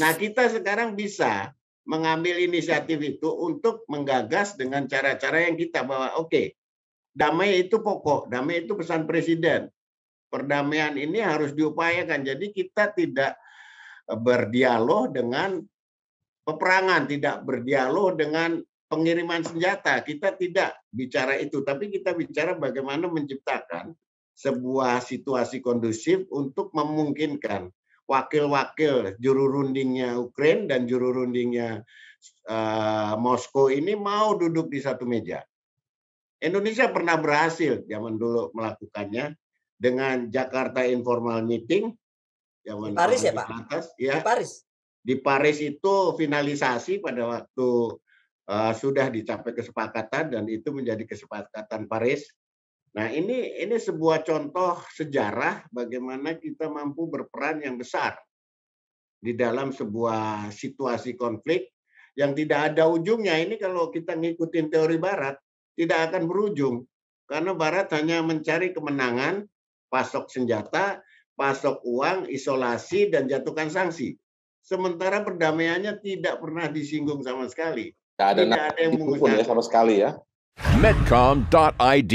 Nah, kita sekarang bisa mengambil inisiatif itu untuk menggagas dengan cara-cara yang kita bawa. oke, okay, damai itu pokok, damai itu pesan presiden. Perdamaian ini harus diupayakan. Jadi kita tidak berdialog dengan peperangan, tidak berdialog dengan pengiriman senjata. Kita tidak bicara itu, tapi kita bicara bagaimana menciptakan sebuah situasi kondusif untuk memungkinkan wakil-wakil juru rundingnya Ukraina dan juru rundingnya uh, Moskow ini mau duduk di satu meja. Indonesia pernah berhasil zaman dulu melakukannya dengan Jakarta Informal Meeting zaman Paris ya Pak. Atas, ya. Di Paris. Di Paris itu finalisasi pada waktu uh, sudah dicapai kesepakatan dan itu menjadi kesepakatan Paris Nah, ini ini sebuah contoh sejarah bagaimana kita mampu berperan yang besar di dalam sebuah situasi konflik yang tidak ada ujungnya. Ini kalau kita ngikutin teori barat, tidak akan berujung. Karena barat hanya mencari kemenangan, pasok senjata, pasok uang, isolasi dan jatuhkan sanksi. Sementara perdamaiannya tidak pernah disinggung sama sekali. Tidak ada, tidak ada yang menggunakan ya sama sekali ya. Medcom.id